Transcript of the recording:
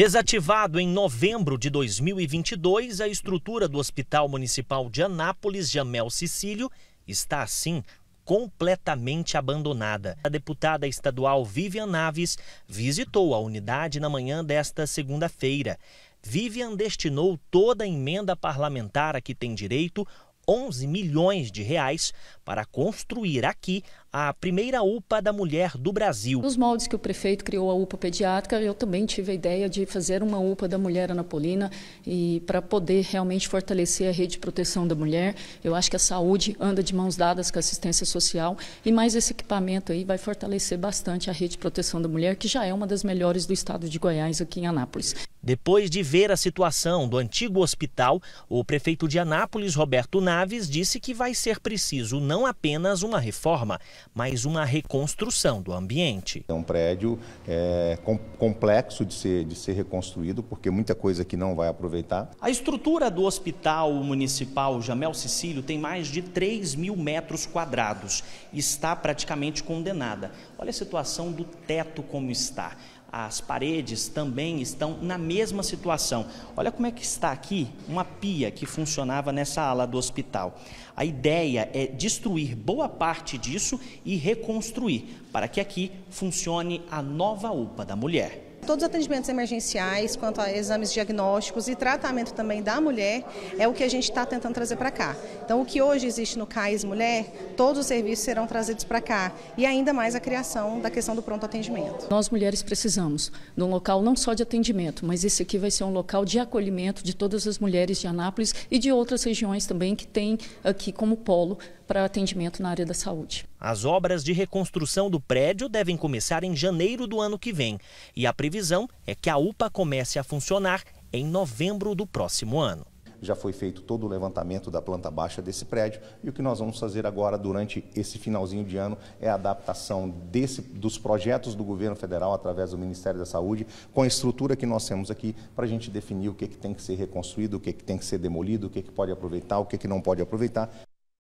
Desativado em novembro de 2022, a estrutura do Hospital Municipal de Anápolis, Jamel Sicílio, está assim completamente abandonada. A deputada estadual Vivian Naves visitou a unidade na manhã desta segunda-feira. Vivian destinou toda a emenda parlamentar a que tem direito 11 milhões de reais para construir aqui a primeira UPA da mulher do Brasil. Nos moldes que o prefeito criou a UPA pediátrica, eu também tive a ideia de fazer uma UPA da mulher anapolina e para poder realmente fortalecer a rede de proteção da mulher. Eu acho que a saúde anda de mãos dadas com a assistência social e mais esse equipamento aí vai fortalecer bastante a rede de proteção da mulher, que já é uma das melhores do estado de Goiás aqui em Anápolis. Depois de ver a situação do antigo hospital, o prefeito de Anápolis, Roberto Naves, disse que vai ser preciso não apenas uma reforma, mas uma reconstrução do ambiente. É um prédio é, complexo de ser, de ser reconstruído, porque muita coisa que não vai aproveitar. A estrutura do Hospital Municipal Jamel Sicílio tem mais de 3 mil metros quadrados e está praticamente condenada. Olha a situação do teto como está as paredes também estão na mesma situação. Olha como é que está aqui uma pia que funcionava nessa ala do hospital. A ideia é destruir boa parte disso e reconstruir, para que aqui funcione a nova UPA da mulher todos os atendimentos emergenciais, quanto a exames diagnósticos e tratamento também da mulher, é o que a gente está tentando trazer para cá. Então, o que hoje existe no CAIS Mulher, todos os serviços serão trazidos para cá e ainda mais a criação da questão do pronto atendimento. Nós mulheres precisamos de um local não só de atendimento, mas esse aqui vai ser um local de acolhimento de todas as mulheres de Anápolis e de outras regiões também que tem aqui como polo para atendimento na área da saúde. As obras de reconstrução do prédio devem começar em janeiro do ano que vem. E a previsão é que a UPA comece a funcionar em novembro do próximo ano. Já foi feito todo o levantamento da planta baixa desse prédio e o que nós vamos fazer agora durante esse finalzinho de ano é a adaptação desse, dos projetos do governo federal através do Ministério da Saúde com a estrutura que nós temos aqui para a gente definir o que, que tem que ser reconstruído, o que, que tem que ser demolido, o que, que pode aproveitar, o que, que não pode aproveitar.